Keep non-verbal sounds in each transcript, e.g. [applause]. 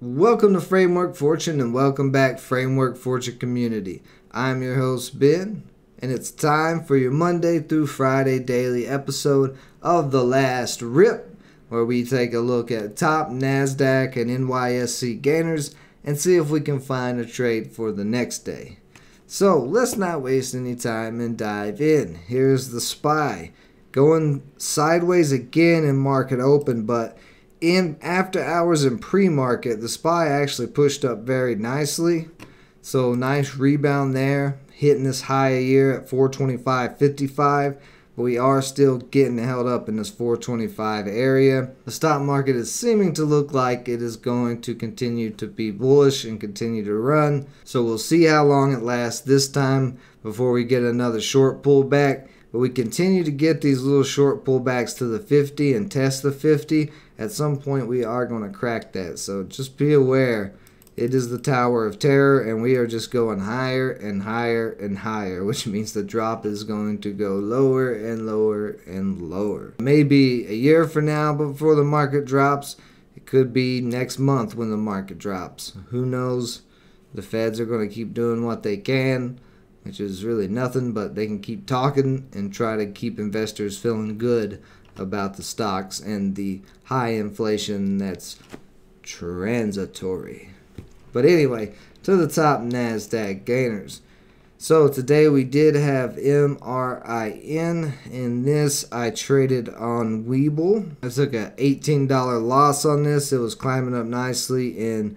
Welcome to Framework Fortune and welcome back, Framework Fortune community. I'm your host, Ben, and it's time for your Monday through Friday daily episode of The Last Rip, where we take a look at top NASDAQ and NYSC gainers and see if we can find a trade for the next day. So let's not waste any time and dive in. Here's the spy going sideways again in market open, but in after hours and pre-market, the SPY actually pushed up very nicely. So nice rebound there, hitting this high a year at 425.55 but we are still getting held up in this 425 area. The stock market is seeming to look like it is going to continue to be bullish and continue to run. So we'll see how long it lasts this time before we get another short pullback. But we continue to get these little short pullbacks to the 50 and test the 50. At some point, we are going to crack that. So just be aware it is the Tower of Terror, and we are just going higher and higher and higher, [laughs] which means the drop is going to go lower and lower and lower. Maybe a year from now before the market drops. It could be next month when the market drops. Who knows? The feds are going to keep doing what they can, which is really nothing, but they can keep talking and try to keep investors feeling good about the stocks and the high inflation that's transitory. But anyway, to the top NASDAQ gainers. So today we did have MRIN. In this, I traded on Weeble. I took a $18 loss on this. It was climbing up nicely in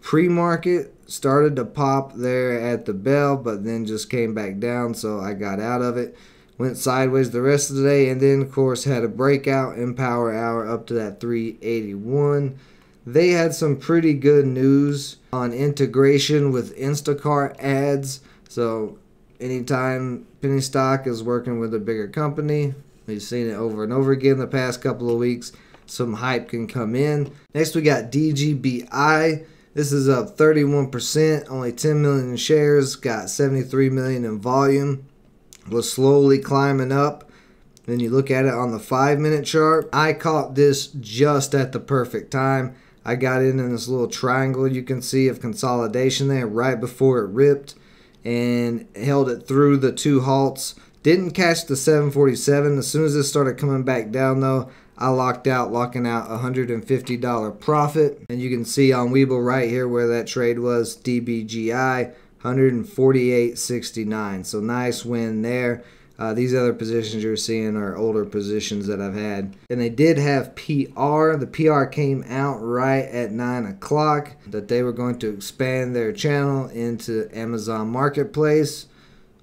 pre-market. Started to pop there at the bell, but then just came back down, so I got out of it. Went sideways the rest of the day, and then, of course, had a breakout in power hour up to that 381. They had some pretty good news on integration with Instacart ads. So anytime penny stock is working with a bigger company, we've seen it over and over again the past couple of weeks. Some hype can come in. Next, we got DGBI. This is up 31%, only 10 million shares, got 73 million in volume, was slowly climbing up. Then you look at it on the five minute chart. I caught this just at the perfect time. I got in in this little triangle you can see of consolidation there right before it ripped and held it through the two halts. Didn't catch the 747. As soon as it started coming back down though, I locked out, locking out $150 profit. And you can see on Weeble right here where that trade was, DBGI, 148.69. So nice win there. Uh, these other positions you're seeing are older positions that I've had. And they did have PR. The PR came out right at 9 o'clock that they were going to expand their channel into Amazon Marketplace.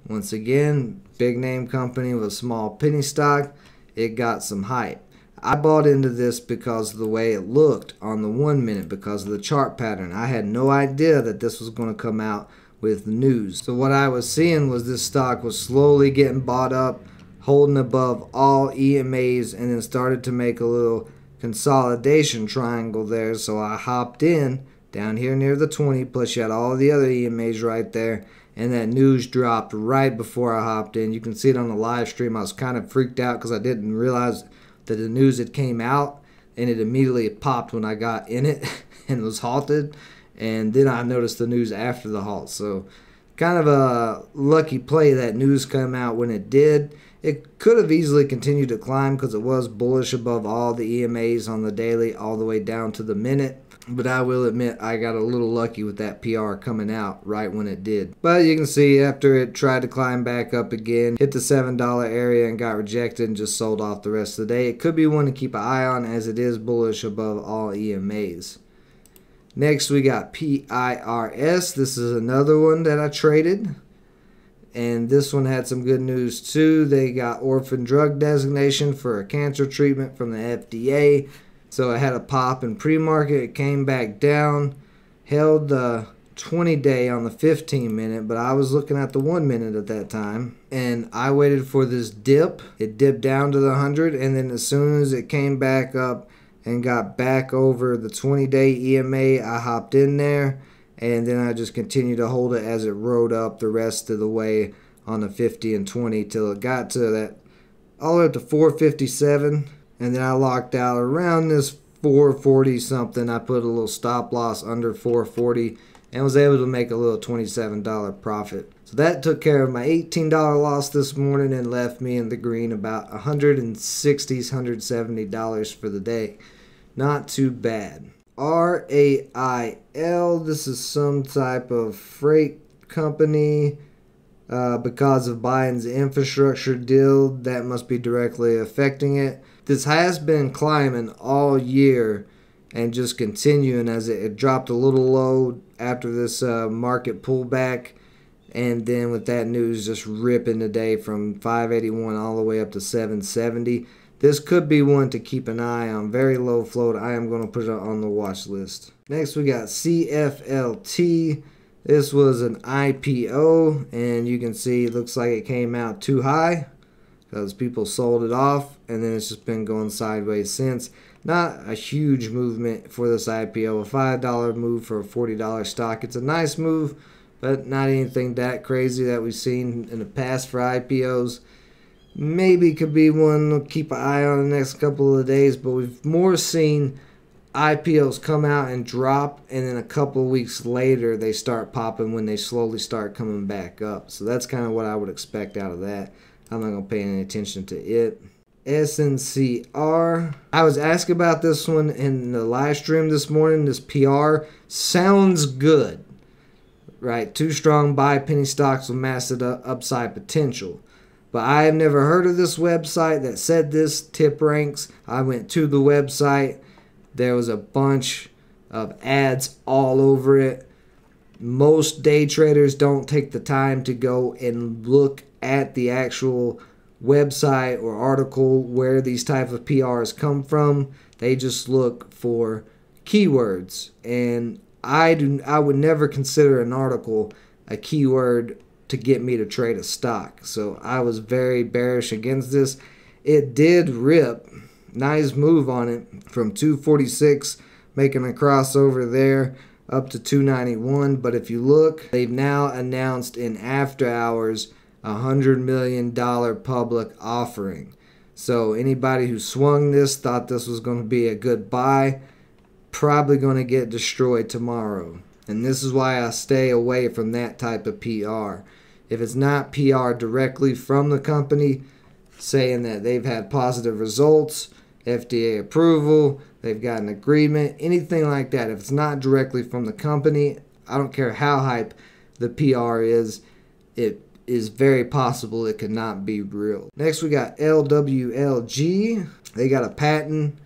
Once again, big name company with a small penny stock. It got some hype. I bought into this because of the way it looked on the one minute, because of the chart pattern. I had no idea that this was going to come out with news. So what I was seeing was this stock was slowly getting bought up, holding above all EMAs, and then started to make a little consolidation triangle there. So I hopped in down here near the 20, plus you had all the other EMAs right there. And that news dropped right before I hopped in. You can see it on the live stream. I was kind of freaked out because I didn't realize that the news had came out and it immediately popped when I got in it [laughs] and was halted and then I noticed the news after the halt. So kind of a lucky play that news came out when it did. It could have easily continued to climb because it was bullish above all the EMAs on the daily all the way down to the minute. But I will admit I got a little lucky with that PR coming out right when it did. But you can see after it tried to climb back up again, hit the $7 area and got rejected and just sold off the rest of the day. It could be one to keep an eye on as it is bullish above all EMAs. Next, we got PIRS. This is another one that I traded. And this one had some good news too. They got orphan drug designation for a cancer treatment from the FDA. So it had a pop in pre market. It came back down, held the 20 day on the 15 minute, but I was looking at the one minute at that time. And I waited for this dip. It dipped down to the 100. And then as soon as it came back up, and got back over the 20 day EMA. I hopped in there and then I just continued to hold it as it rode up the rest of the way on the 50 and 20 till it got to that all the way up to 457 and then I locked out around this 440 something. I put a little stop loss under 440 and was able to make a little $27 profit. So that took care of my $18 loss this morning and left me in the green about $160, $170 for the day. Not too bad. RAIL, this is some type of freight company. Uh, because of Biden's infrastructure deal, that must be directly affecting it. This has been climbing all year and just continuing as it, it dropped a little low after this uh, market pullback and then with that news just ripping today from 581 all the way up to 770 this could be one to keep an eye on very low float i am going to put it on the watch list next we got cflt this was an ipo and you can see it looks like it came out too high because people sold it off and then it's just been going sideways since not a huge movement for this ipo a $5 move for a $40 stock it's a nice move but not anything that crazy that we've seen in the past for IPOs. Maybe could be one to keep an eye on the next couple of days, but we've more seen IPOs come out and drop, and then a couple weeks later they start popping when they slowly start coming back up. So that's kind of what I would expect out of that. I'm not gonna pay any attention to it. SNCR. I was asked about this one in the live stream this morning. This PR sounds good right? Two strong buy penny stocks with massive upside potential. But I have never heard of this website that said this. Tip ranks. I went to the website. There was a bunch of ads all over it. Most day traders don't take the time to go and look at the actual website or article where these type of PRs come from. They just look for keywords and I do I would never consider an article a keyword to get me to trade a stock. So I was very bearish against this. It did rip. Nice move on it from 246 making a crossover there up to 291, but if you look, they've now announced in after hours a 100 million dollar public offering. So anybody who swung this thought this was going to be a good buy probably going to get destroyed tomorrow. And this is why I stay away from that type of PR. If it's not PR directly from the company saying that they've had positive results, FDA approval, they've got an agreement, anything like that, if it's not directly from the company, I don't care how hype the PR is, it is very possible it could not be real. Next, we got LWLG. They got a patent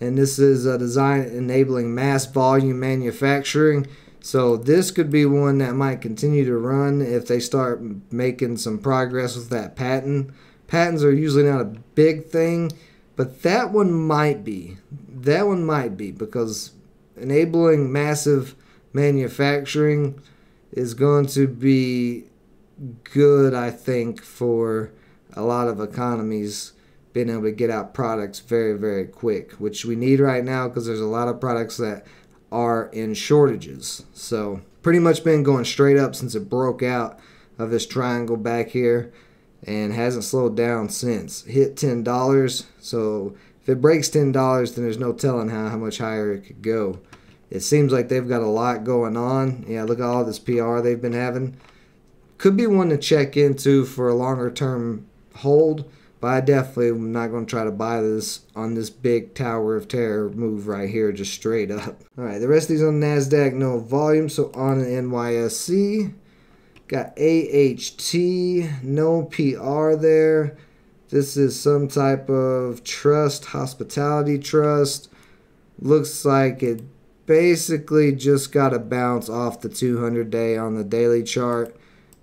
and this is a design enabling mass volume manufacturing. So this could be one that might continue to run if they start making some progress with that patent. Patents are usually not a big thing, but that one might be. That one might be because enabling massive manufacturing is going to be good, I think, for a lot of economies being able to get out products very, very quick, which we need right now because there's a lot of products that are in shortages. So, pretty much been going straight up since it broke out of this triangle back here and hasn't slowed down since. Hit $10. So, if it breaks $10, then there's no telling how, how much higher it could go. It seems like they've got a lot going on. Yeah, look at all this PR they've been having. Could be one to check into for a longer term hold but I definitely am not going to try to buy this on this big Tower of Terror move right here, just straight up. [laughs] All right, the rest of these on NASDAQ, no volume. So on the NYSC, got AHT, no PR there. This is some type of trust, hospitality trust. Looks like it basically just got a bounce off the 200 day on the daily chart.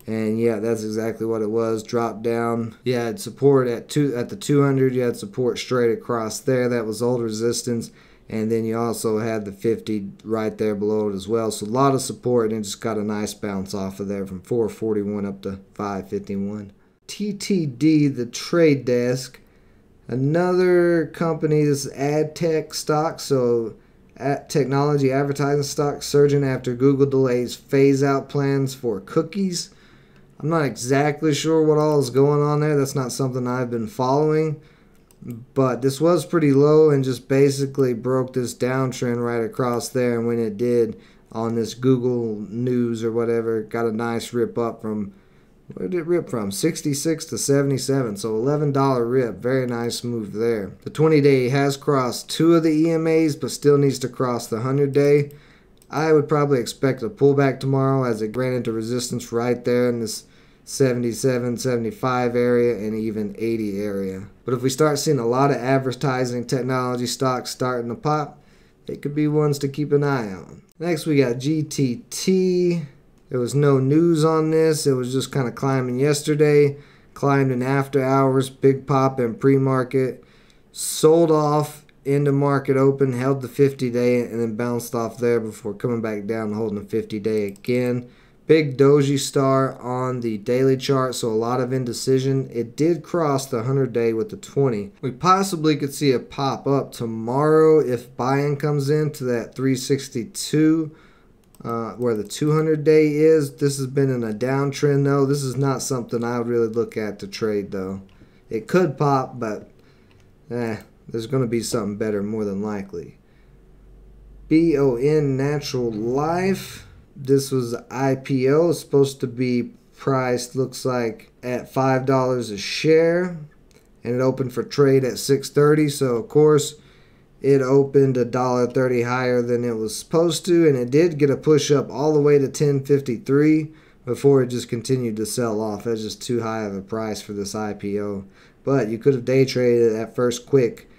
And yeah, that's exactly what it was. Drop down. You had support at two at the 200. You had support straight across there. That was old resistance. And then you also had the 50 right there below it as well. So a lot of support and it just got a nice bounce off of there from 441 up to 551. TTD, the trade desk. Another company, this is ad tech stock. So at technology advertising stock surging after Google delays phase out plans for cookies. I'm not exactly sure what all is going on there. That's not something I've been following. But this was pretty low and just basically broke this downtrend right across there. And when it did on this Google News or whatever, got a nice rip up from, where did it rip from? 66 to 77. So $11 rip. Very nice move there. The 20 day has crossed two of the EMAs, but still needs to cross the 100 day. I would probably expect a pullback tomorrow as it ran into resistance right there in this 77, 75 area, and even 80 area. But if we start seeing a lot of advertising technology stocks starting to pop, it could be ones to keep an eye on. Next, we got GTT. There was no news on this. It was just kind of climbing yesterday. Climbed in after hours, big pop in pre-market. Sold off into market open, held the 50 day, and then bounced off there before coming back down holding the 50 day again. Big doji star on the daily chart, so a lot of indecision. It did cross the 100 day with the 20. We possibly could see a pop up tomorrow if buying comes in to that 362. Uh, where the 200 day is. This has been in a downtrend though. This is not something I would really look at to trade though. It could pop, but eh, there's going to be something better more than likely. BON Natural Life. This was IPO. supposed to be priced, looks like, at $5 a share. And it opened for trade at 630 So, of course, it opened a dollar thirty higher than it was supposed to. And it did get a push up all the way to 1053 before it just continued to sell off. That's just too high of a price for this IPO. But you could have day traded at first quick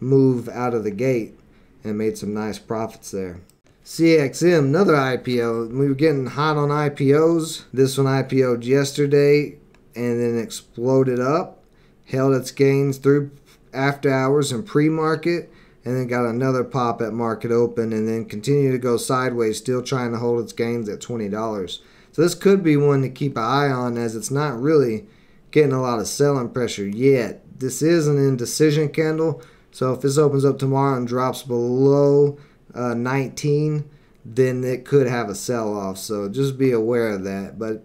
move out of the gate and made some nice profits there. CXM, another IPO. We were getting hot on IPOs. This one IPO'd yesterday and then exploded up, held its gains through after hours and pre market, and then got another pop at market open and then continued to go sideways, still trying to hold its gains at $20. So this could be one to keep an eye on as it's not really getting a lot of selling pressure yet. This is an indecision candle, so if this opens up tomorrow and drops below uh, 19, then it could have a sell-off. So just be aware of that. But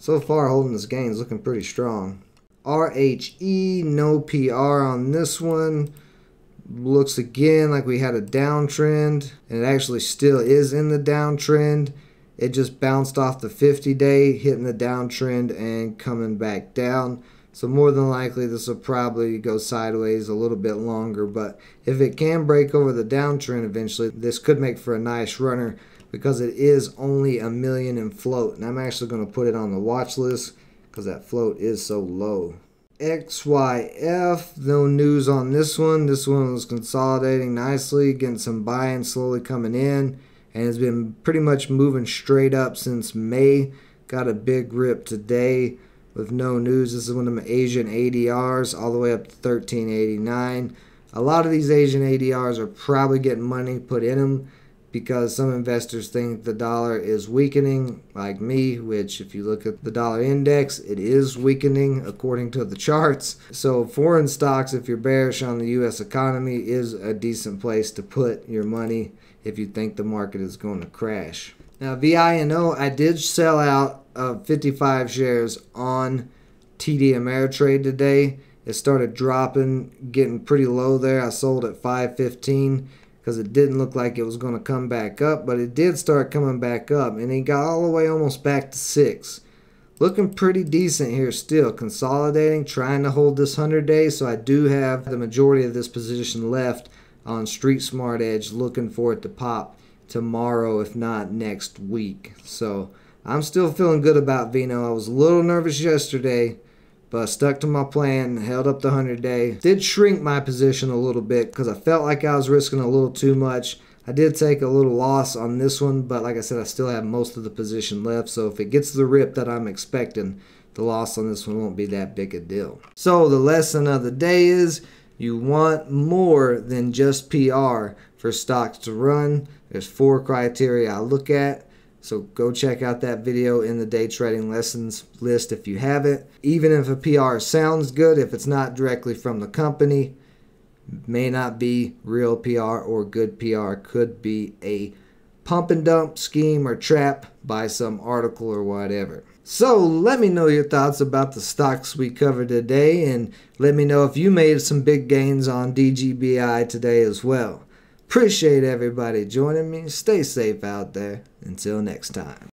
so far, holding this gain is looking pretty strong. RHE, no PR on this one. Looks again like we had a downtrend, and it actually still is in the downtrend. It just bounced off the 50 day, hitting the downtrend, and coming back down. So more than likely this will probably go sideways a little bit longer, but if it can break over the downtrend eventually, this could make for a nice runner because it is only a million in float. And I'm actually going to put it on the watch list because that float is so low. XYF, no news on this one. This one was consolidating nicely, getting some buy-in slowly coming in, and has been pretty much moving straight up since May. Got a big rip today with no news. This is one of my Asian ADRs all the way up to 1389. A lot of these Asian ADRs are probably getting money put in them because some investors think the dollar is weakening, like me, which, if you look at the dollar index, it is weakening according to the charts. So, foreign stocks, if you're bearish on the U.S. economy, is a decent place to put your money if you think the market is going to crash. Now, VINO, I did sell out of 55 shares on TD Ameritrade today. It started dropping, getting pretty low there. I sold at 515 because it didn't look like it was going to come back up, but it did start coming back up, and it got all the way almost back to six. Looking pretty decent here still, consolidating, trying to hold this 100 days. So I do have the majority of this position left on Street Smart Edge, looking for it to pop tomorrow, if not next week. So I'm still feeling good about Vino. I was a little nervous yesterday, but stuck to my plan, held up the 100 day. Did shrink my position a little bit because I felt like I was risking a little too much. I did take a little loss on this one, but like I said, I still have most of the position left. So if it gets the rip that I'm expecting, the loss on this one won't be that big a deal. So the lesson of the day is you want more than just PR for stocks to run. There's four criteria I look at. So go check out that video in the day trading lessons list if you haven't. Even if a PR sounds good, if it's not directly from the company, may not be real PR or good PR, could be a pump and dump scheme or trap by some article or whatever. So let me know your thoughts about the stocks we covered today and let me know if you made some big gains on DGBI today as well. Appreciate everybody joining me. Stay safe out there. Until next time.